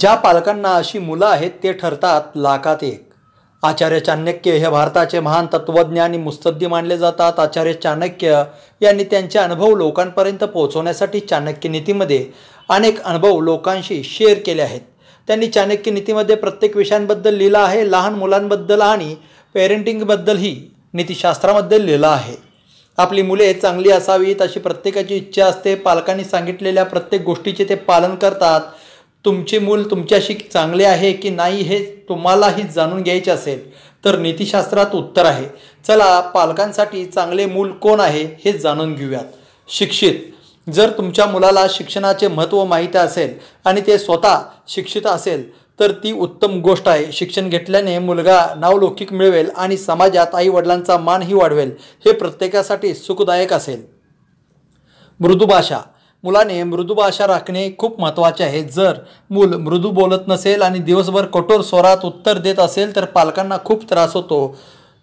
ज्या पालकांना अशी मुलं आहेत ते ठरतात लाखात एक आचार्य चाणक्य हे भारताचे महान तत्त्वज्ञ आणि मुस्तद्दी मानले जातात आचार्य चाणक्य यांनी त्यांचे अनुभव लोकांपर्यंत पोहोचवण्यासाठी चाणक्य नीतीमध्ये अनेक अनुभव लोकांशी शेअर केले आहेत त्यांनी चाणक्य नीतीमध्ये प्रत्येक विषयांबद्दल लिहिलं आहे लहान मुलांबद्दल आणि पेरेंटिंगबद्दलही नीतीशास्त्रामध्ये लिहिलं आहे आपली मुले चांगली असावीत अशी प्रत्येकाची इच्छा असते पालकांनी सांगितलेल्या प्रत्येक गोष्टीचे ते पालन करतात तुमचे मूल तुमच्याशी चांगले आहे की नाही हे तुम्हालाही जाणून घ्यायचे असेल तर नीतिशास्त्रात उत्तर आहे चला पालकांसाठी चांगले मूल कोण आहे हे जाणून घेऊयात शिक्षित जर तुमच्या मुलाला शिक्षणाचे महत्त्व माहीत असेल आणि ते स्वतः शिक्षित असेल तर ती उत्तम गोष्ट आहे शिक्षण घेतल्याने मुलगा नावलौकिक मिळवेल आणि समाजात आईवडिलांचा मानही वाढवेल हे प्रत्येकासाठी सुखदायक असेल मृदुभाषा मुलाने मृदू भाषा राखणे खूप महत्त्वाचे आहे जर मूल मृदू बोलत नसेल आणि दिवसभर कठोर स्वरात उत्तर देत असेल तर पालकांना खूप त्रास होतो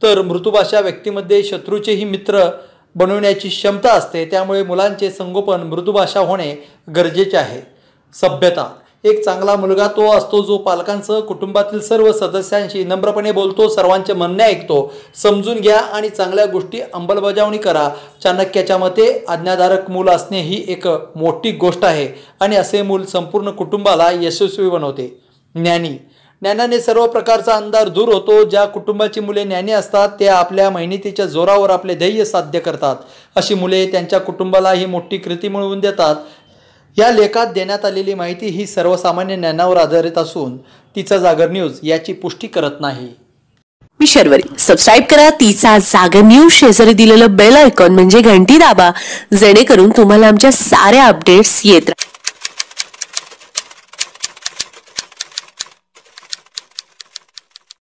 तर मृदुभाषा व्यक्तीमध्ये शत्रूचेही मित्र बनवण्याची क्षमता असते त्यामुळे मुलांचे संगोपन मृदुभाषा होणे गरजेचे आहे सभ्यता एक चांगला मुलगा तो असतो जो पालकांसह कुटुंबातील सर्व सदस्यांशी नम्रपणे बोलतो सर्वांचे म्हणणे ऐकतो समजून घ्या आणि चांगल्या गोष्टी अंमलबजावणी करा चाणक्याच्या मते आज्ञाधारक मूल असणे ही एक मोठी गोष्ट आहे आणि असे मूल संपूर्ण कुटुंबाला यशस्वी बनवते ज्ञानी ज्ञानाने सर्व प्रकारचा अंधार दूर होतो ज्या कुटुंबाची मुले ज्ञानी असतात ते आपल्या मेहनतीच्या जोरावर आपले ध्येय साध्य करतात अशी मुले त्यांच्या कुटुंबाला ही मोठी कृती मिळवून देतात या लेखात देण्यात आलेली माहिती ही सर्वसामान्य ज्ञानावर आधारित असून तिचा जागर न्यूज याची पुष्टी करत नाही मी शर्वरी सबस्क्राईब करा तिचा जागर न्यूज शेजारी दिलेलं बेल आयकॉन म्हणजे घंटी दाबा जेणेकरून तुम्हाला आमच्या साऱ्या अपडेट्स येत